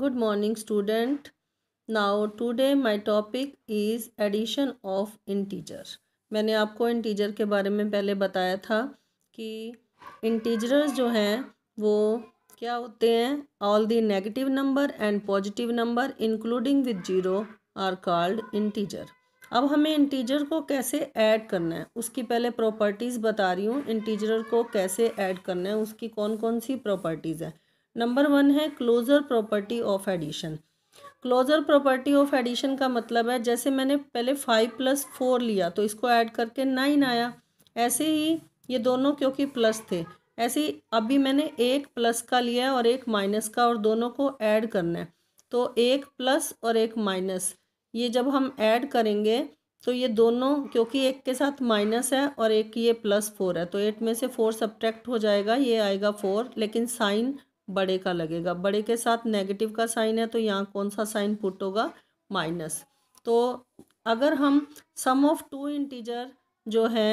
good morning student now today my topic is addition of integer मैंने आपको integer के बारे में पहले बताया था कि integers जो हैं वो क्या होते हैं all the negative number and positive number including with zero are called integer अब हमें इंटीजर को कैसे ऐड करना है उसकी पहले प्रॉपर्टीज़ बता रही हूँ इंटीजर को कैसे ऐड करना है उसकी कौन कौन सी प्रॉपर्टीज़ है नंबर वन है closure property of addition closure property of addition का मतलब है जैसे मैंने पहले फाइव प्लस फोर लिया तो इसको ऐड करके नाइन आया ऐसे ही ये दोनों क्योंकि प्लस थे ऐसे ही अभी मैंने एक प्लस का लिया है और एक माइनस का और दोनों को ऐड करना है तो एक प्लस और एक माइनस ये जब हम ऐड करेंगे तो ये दोनों क्योंकि एक के साथ माइनस है और एक ये प्लस फोर है तो एट में से फोर सब्ट्रैक्ट हो जाएगा ये आएगा फोर लेकिन साइन बड़े का लगेगा बड़े के साथ नेगेटिव का साइन है तो यहाँ कौन सा साइन पुट होगा माइनस तो अगर हम सम ऑफ टू इंटीजर जो है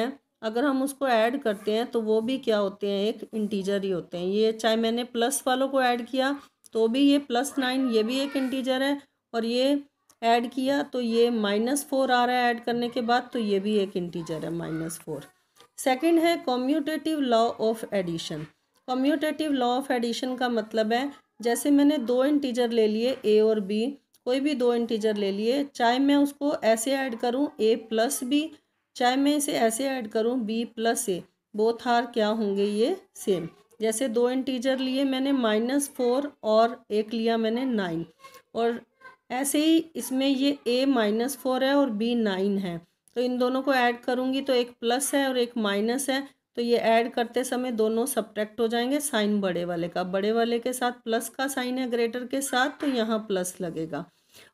अगर हम उसको ऐड करते हैं तो वो भी क्या होते हैं एक इंटीजर ही होते हैं ये चाहे मैंने प्लस वालों को ऐड किया तो भी ये प्लस नाइन ये भी एक इंटीजर है और ये ऐड किया तो ये माइनस फोर आ रहा है ऐड करने के बाद तो ये भी एक इंटीजर है माइनस फोर सेकेंड है commutative law of addition commutative law of addition का मतलब है जैसे मैंने दो इंटीजर ले लिए ए और बी कोई भी दो इंटीजर ले लिए चाहे मैं उसको ऐसे ऐड करूं ए प्लस बी चाहे मैं इसे ऐसे ऐड करूं B plus A both are क्या होंगे ये सेम जैसे दो इंटीजर लिए मैंने माइनस फोर और एक लिया मैंने नाइन और ऐसे ही इसमें ये ए माइनस फोर है और बी नाइन है तो इन दोनों को ऐड करूँगी तो एक प्लस है और एक माइनस है तो ये ऐड करते समय दोनों सब्ट्रैक्ट हो जाएंगे साइन बड़े वाले का बड़े वाले के साथ प्लस का साइन है ग्रेटर के साथ तो यहाँ प्लस लगेगा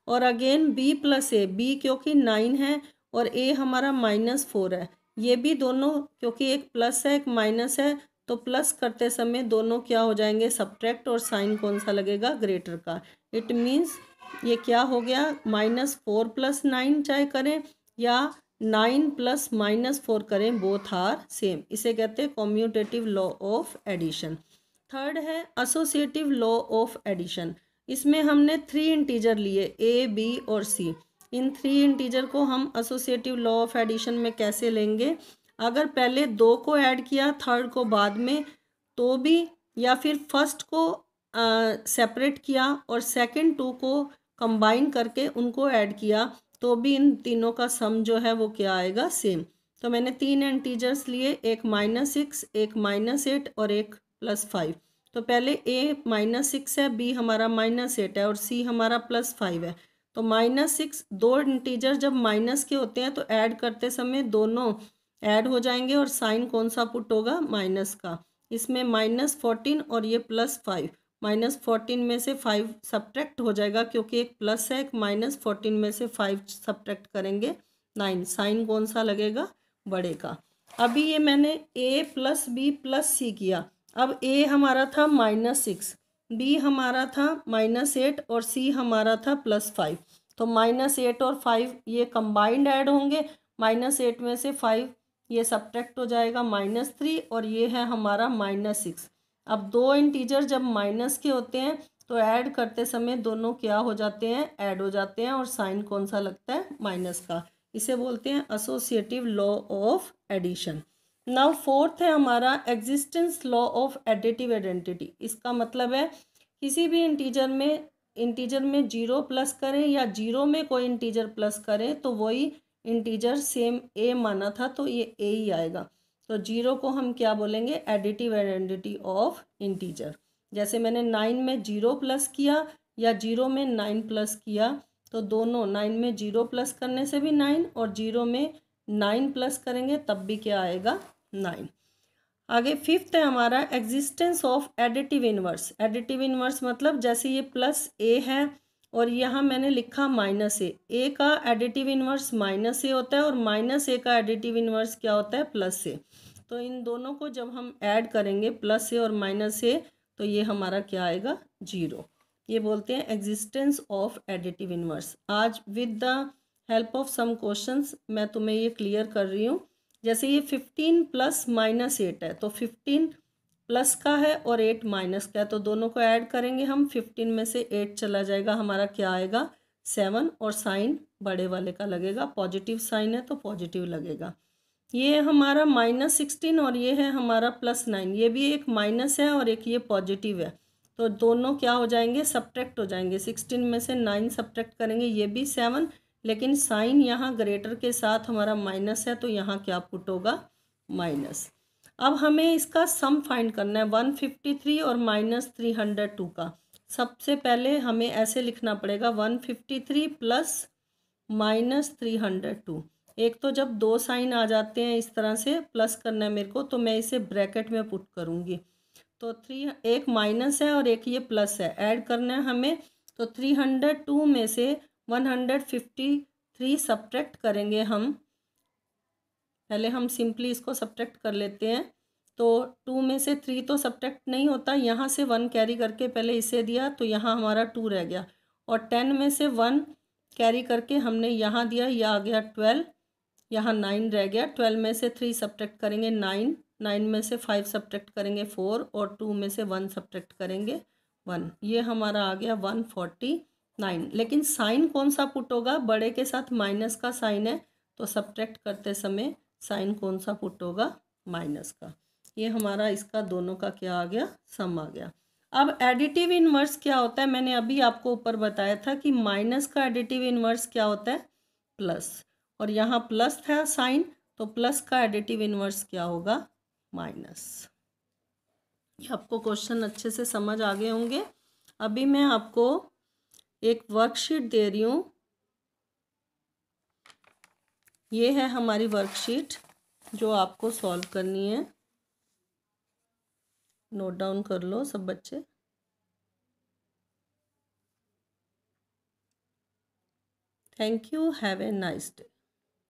और again B plus A B क्योंकि नाइन है और ए हमारा माइनस फोर है ये भी दोनों क्योंकि एक प्लस है एक माइनस है तो प्लस करते समय दोनों क्या हो जाएंगे सब्ट्रैक्ट और साइन कौन सा लगेगा ग्रेटर का इट मीन्स ये क्या हो गया माइनस फोर प्लस नाइन चाहे करें या नाइन प्लस माइनस फोर करें बोथ आर सेम इसे कहते हैं commutative law of addition third है एसोसिएटिव लॉ ऑफ एडिशन इसमें हमने थ्री इंटीजर लिए ए बी और सी इन थ्री इंटीजर को हम एसोसिएटिव लॉ ऑफ एडिशन में कैसे लेंगे अगर पहले दो को ऐड किया थर्ड को बाद में तो भी या फिर फर्स्ट को सेपरेट किया और सेकंड टू को कंबाइन करके उनको ऐड किया तो भी इन तीनों का सम जो है वो क्या आएगा सेम तो मैंने तीन एंटीजर्स लिए एक माइनस सिक्स एक माइनस एट और एक प्लस फाइव तो पहले ए माइनस सिक्स है बी हमारा माइनस एट है और सी हमारा प्लस फाइव है तो माइनस सिक्स दो इंटीजर जब माइनस के होते हैं तो ऐड करते समय दोनों ऐड हो जाएंगे और साइन कौन सा पुट होगा माइनस का इसमें माइनस फोर्टीन और ये प्लस फाइव माइनस फोर्टीन में से फाइव सब्ट्रैक्ट हो जाएगा क्योंकि एक प्लस है एक माइनस फोर्टीन में से फाइव सब्ट्रैक्ट करेंगे नाइन साइन कौन सा लगेगा बड़े का अभी ये मैंने A plus B plus C किया अब ए हमारा था माइनस सिक्स बी हमारा था माइनस एट और सी हमारा था प्लस फाइव तो माइनस एट और फाइव ये कंबाइंड ऐड होंगे माइनस एट में से फाइव ये सब्ट्रैक्ट हो जाएगा माइनस थ्री और ये है हमारा माइनस सिक्स अब दो इंटीजर जब माइनस के होते हैं तो ऐड करते समय दोनों क्या हो जाते हैं ऐड हो जाते हैं और साइन कौन सा लगता है माइनस का इसे बोलते हैं associative law of addition now fourth है हमारा existence law of additive identity इसका मतलब है किसी भी इंटीजर में इंटीजर में जीरो प्लस करें या जीरो में कोई इंटीजर प्लस करें तो वही इंटीजर सेम ए माना था तो ये ए ही आएगा तो जीरो को हम क्या बोलेंगे एडिटिव आइडेंटिटी ऑफ इंटीजर जैसे मैंने नाइन में जीरो प्लस किया या जीरो में नाइन प्लस किया तो दोनों नाइन में जीरो प्लस करने से भी नाइन और जीरो में नाइन प्लस करेंगे तब भी क्या आएगा नाइन आगे फिफ्थ है हमारा existence of additive inverse additive inverse मतलब जैसे ये प्लस ए है और यहाँ मैंने लिखा माइनस ए ए का एडिटिव इन्वर्स माइनस ए होता है और माइनस ए का एडिटिव इन्वर्स क्या होता है प्लस ए तो इन दोनों को जब हम ऐड करेंगे प्लस ए और माइनस ए तो ये हमारा क्या आएगा जीरो ये बोलते हैं एग्जिस्टेंस ऑफ एडिटिव इन्वर्स आज with the help of some question मैं तुम्हें ये क्लियर कर रही हूँ जैसे ये फिफ्टीन प्लस माइनस एट है तो फिफ्टीन 15 प्लस का है और एट माइनस का है तो दोनों को ऐड करेंगे हम फिफ्टीन में से एट चला जाएगा हमारा क्या आएगा सेवन और साइन बड़े वाले का लगेगा पॉजिटिव साइन है तो पॉजिटिव लगेगा ये हमारा माइनस सिक्सटीन और ये है हमारा प्लस नाइन ये भी एक माइनस है और एक ये पॉजिटिव है तो दोनों क्या हो जाएंगे सब्ट्रैक्ट हो जाएंगे सिक्सटीन में से नाइन सब्ट्रैक्ट करेंगे ये भी सेवन लेकिन साइन यहाँ ग्रेटर के साथ हमारा माइनस है तो यहाँ क्या पुट होगा माइनस अब हमें इसका सम फाइंड करना है वन फिफ्टी थ्री और माइनस थ्री हंड्रेड टू का सबसे पहले हमें ऐसे लिखना पड़ेगा one fifty three plus minus three hundred two एक तो जब दो साइन आ जाते हैं इस तरह से प्लस करना है मेरे को तो मैं इसे ब्रैकेट में पुट करूँगी तो थ्री एक माइनस है और एक ये प्लस है ऐड करना है हमें तो थ्री हंड्रेड टू में से one hundred fifty three subtract करेंगे हम पहले हम सिंपली इसको सब्ट्रैक्ट कर लेते हैं तो टू में से थ्री तो सब्ट्रैक्ट नहीं होता यहाँ से वन कैरी करके पहले इसे दिया तो यहाँ हमारा टू रह गया और टेन में से वन कैरी करके हमने यहाँ दिया यह आ गया ट्वेल्व यहाँ नाइन रह गया ट्वेल्व में से थ्री सब्ट्रैक्ट करेंगे नाइन नाइन में से फाइव सब्ट्रैक्ट करेंगे फोर और टू में से वन सब्ट्रैक्ट करेंगे वन ये हमारा आ गया वन फोर्टी नाइन लेकिन साइन कौन सा पुट होगा बड़े के साथ माइनस का साइन है तो सब्ट्रैक्ट करते समय साइन कौन सा पुट होगा माइनस का ये हमारा इसका दोनों का क्या आ गया सम आ गया अब एडिटिव इनवर्स क्या होता है मैंने अभी आपको ऊपर बताया था कि माइनस का एडिटिव इनवर्स क्या होता है प्लस और यहाँ प्लस था साइन तो प्लस का एडिटिव इनवर्स क्या होगा माइनस ये आपको क्वेश्चन अच्छे से समझ आ गए होंगे अभी मैं आपको एक वर्कशीट दे रही हूँ ये है हमारी वर्कशीट जो आपको सॉल्व करनी है नोट डाउन कर लो सब बच्चे thank you have a nice day